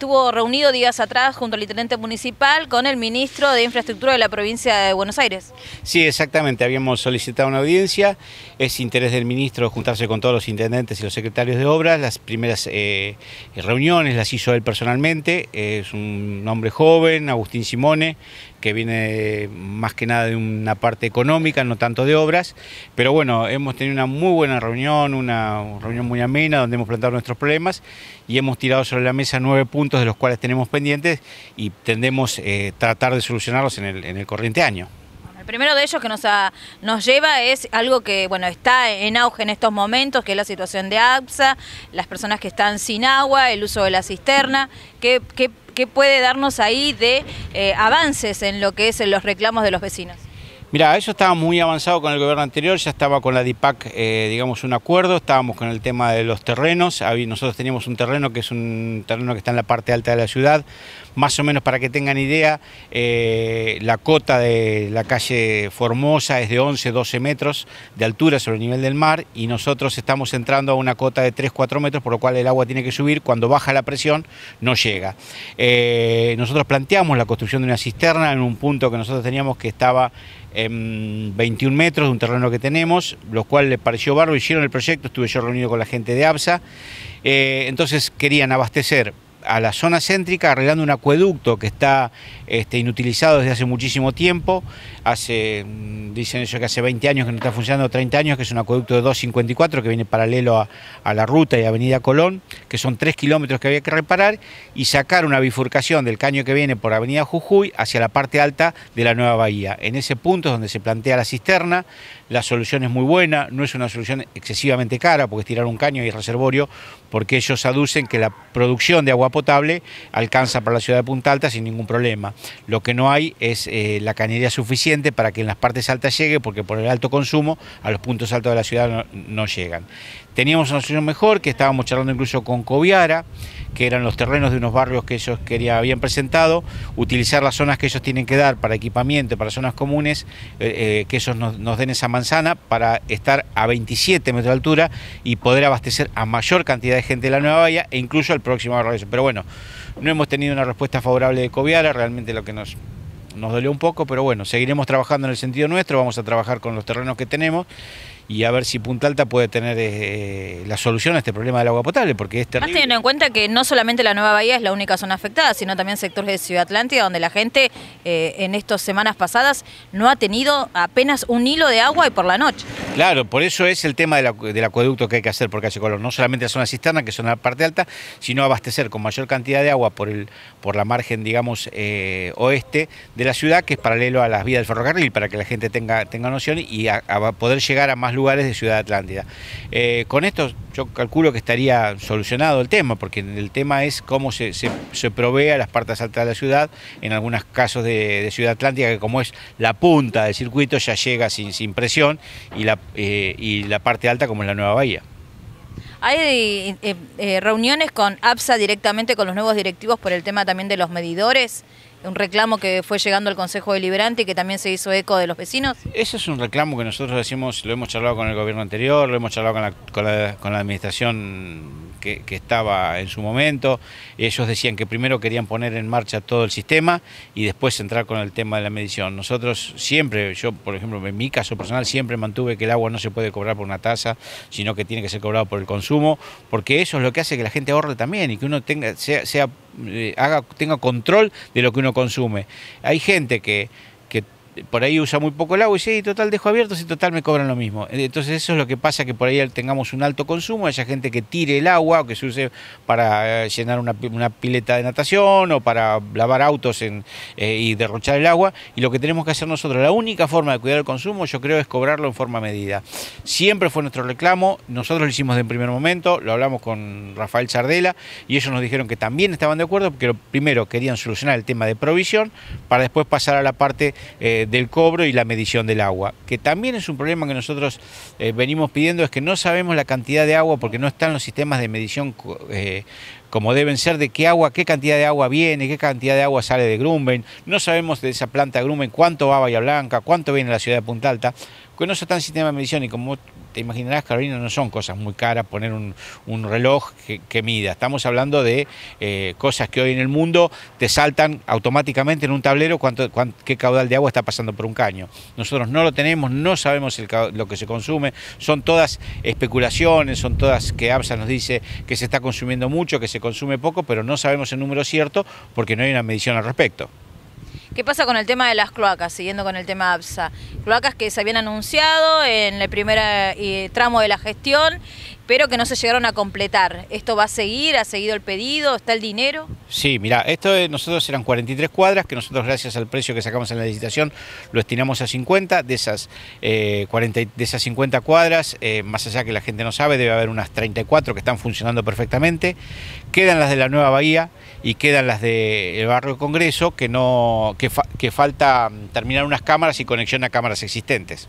estuvo reunido días atrás junto al intendente municipal con el ministro de Infraestructura de la provincia de Buenos Aires. Sí, exactamente, habíamos solicitado una audiencia, es interés del ministro juntarse con todos los intendentes y los secretarios de obras, las primeras eh, reuniones las hizo él personalmente, es un hombre joven, Agustín Simone, que viene más que nada de una parte económica, no tanto de obras, pero bueno, hemos tenido una muy buena reunión, una reunión muy amena donde hemos planteado nuestros problemas y hemos tirado sobre la mesa nueve puntos de los cuales tenemos pendientes y tendemos a eh, tratar de solucionarlos en el, en el corriente año. El primero de ellos que nos, nos lleva es algo que bueno está en auge en estos momentos, que es la situación de APSA, las personas que están sin agua, el uso de la cisterna. ¿Qué, ¿Qué puede darnos ahí de eh, avances en lo que es en los reclamos de los vecinos? Mira, eso estaba muy avanzado con el gobierno anterior, ya estaba con la DIPAC, eh, digamos, un acuerdo, estábamos con el tema de los terrenos, nosotros teníamos un terreno que es un terreno que está en la parte alta de la ciudad, más o menos para que tengan idea, eh, la cota de la calle Formosa es de 11, 12 metros de altura sobre el nivel del mar y nosotros estamos entrando a una cota de 3, 4 metros, por lo cual el agua tiene que subir, cuando baja la presión no llega. Eh, nosotros planteamos la construcción de una cisterna en un punto que nosotros teníamos que estaba... 21 metros de un terreno que tenemos, lo cual le pareció barro, hicieron el proyecto, estuve yo reunido con la gente de ABSA, eh, entonces querían abastecer a la zona céntrica arreglando un acueducto que está este, inutilizado desde hace muchísimo tiempo. Hace, mm, dicen ellos que hace 20 años que no está funcionando, 30 años, que es un acueducto de 254 que viene paralelo a, a la ruta y Avenida Colón, que son 3 kilómetros que había que reparar y sacar una bifurcación del caño que viene por Avenida Jujuy hacia la parte alta de la Nueva Bahía. En ese punto es donde se plantea la cisterna. La solución es muy buena, no es una solución excesivamente cara porque es tirar un caño y reservorio, porque ellos aducen que la producción de agua potable alcanza para la ciudad de Punta Alta sin ningún problema. Lo que no hay es eh, la cañería suficiente para que en las partes altas llegue, porque por el alto consumo a los puntos altos de la ciudad no, llegan. Teníamos una solución mejor, que estábamos charlando incluso con Coviara, que eran los terrenos de unos barrios que ellos quería, habían presentado, utilizar las zonas que ellos tienen que dar para equipamiento, para zonas comunes, eh, eh, que ellos nos, den esa manzana para estar a 27 metros de altura y poder abastecer a mayor cantidad de gente de la Nueva Bahía e incluso al próximo barrio. Pero pero bueno, no hemos tenido una respuesta favorable de Coviara, realmente lo que nos, nos dolió un poco, pero bueno, seguiremos trabajando en el sentido nuestro, vamos a trabajar con los terrenos que tenemos y a ver si Punta Alta puede tener eh, la solución a este problema del agua potable, porque es Más teniendo en cuenta que no solamente la Nueva Bahía es la única zona afectada, sino también sectores de Ciudad Atlántida, donde la gente eh, en estas semanas pasadas no ha tenido apenas un hilo de agua y por la noche. Claro, por eso es el tema del acueducto que hay que hacer porque hace Color, no solamente la zona cisterna, que es una parte alta, sino abastecer con mayor cantidad de agua por, el, por la margen, digamos, eh, oeste de la ciudad, que es paralelo a las vías del ferrocarril, para que la gente tenga, tenga noción y a, poder llegar a más lugares de Ciudad Atlántida. Eh, con esto yo calculo que estaría solucionado el tema, porque el tema es cómo se, provee a las partes altas de la ciudad, en algunos casos de, Ciudad Atlántica que como es la punta del circuito, ya llega sin, sin presión y la eh, y la parte alta como en la Nueva Bahía. ¿Hay eh, eh, reuniones con APSA directamente con los nuevos directivos por el tema también de los medidores? un reclamo que fue llegando al Consejo Deliberante y que también se hizo eco de los vecinos? Eso es un reclamo que nosotros decimos, lo hemos charlado con el gobierno anterior, lo hemos charlado con la, administración que, estaba en su momento. Ellos decían que primero querían poner en marcha todo el sistema y después entrar con el tema de la medición. Nosotros siempre, yo por ejemplo, en mi caso personal, siempre mantuve que el agua no se puede cobrar por una tasa, sino que tiene que ser cobrado por el consumo, porque eso es lo que hace que la gente ahorre también y que uno tenga, sea, sea eh, haga, tenga control de lo que uno consume. Hay gente que por ahí usa muy poco el agua y dice, total, dejo abierto, si total me cobran lo mismo. Eh, entonces eso es lo que pasa, que por ahí tengamos un alto consumo, haya gente que tire el agua o que se use para eh, llenar una, pileta de natación o para lavar autos eh, y derrochar el agua. Y lo que tenemos que hacer nosotros, la única forma de cuidar el consumo, yo creo, es cobrarlo en forma medida. Siempre fue nuestro reclamo, nosotros lo hicimos de en primer momento, lo hablamos con Rafael Sardela y ellos nos dijeron que también estaban de acuerdo, porque primero querían solucionar el tema de provisión para después pasar a la parte del cobro y la medición del agua, que también es un problema que nosotros eh, venimos pidiendo, es que no sabemos la cantidad de agua porque no están los sistemas de medición eh, como deben ser, de qué agua, qué cantidad de agua viene, qué cantidad de agua sale de Grumben. No sabemos de esa planta Grumben cuánto va a Bahía Blanca, cuánto viene a la ciudad de Punta Alta. Con eso está en sistema de medición y como te imaginarás, Carolina, no son cosas muy caras poner un, reloj que, mida. Estamos hablando de eh, cosas que hoy en el mundo te saltan automáticamente en un tablero qué caudal de agua está pasando por un caño. Nosotros no lo tenemos, no sabemos lo que se consume. Son todas especulaciones, son todas que ABSA nos dice que se está consumiendo mucho, que se consume poco, pero no sabemos el número cierto porque no hay una medición al respecto. ¿Qué pasa con el tema de las cloacas, siguiendo con el tema APSA? Cloacas que se habían anunciado en el primer eh, tramo de la gestión pero que no se llegaron a completar. ¿Esto va a seguir? ¿Ha seguido el pedido? ¿Está el dinero? Sí, mira, esto de nosotros eran 43 cuadras, que nosotros gracias al precio que sacamos en la licitación lo estimamos a 50. De esas, 40, eh, de esas 50 cuadras, eh, más allá que la gente no sabe, debe haber unas 34 que están funcionando perfectamente. Quedan las de la Nueva Bahía y quedan las del barrio barrio Congreso, que, no, que falta mm, terminar unas cámaras y conexión a cámaras existentes.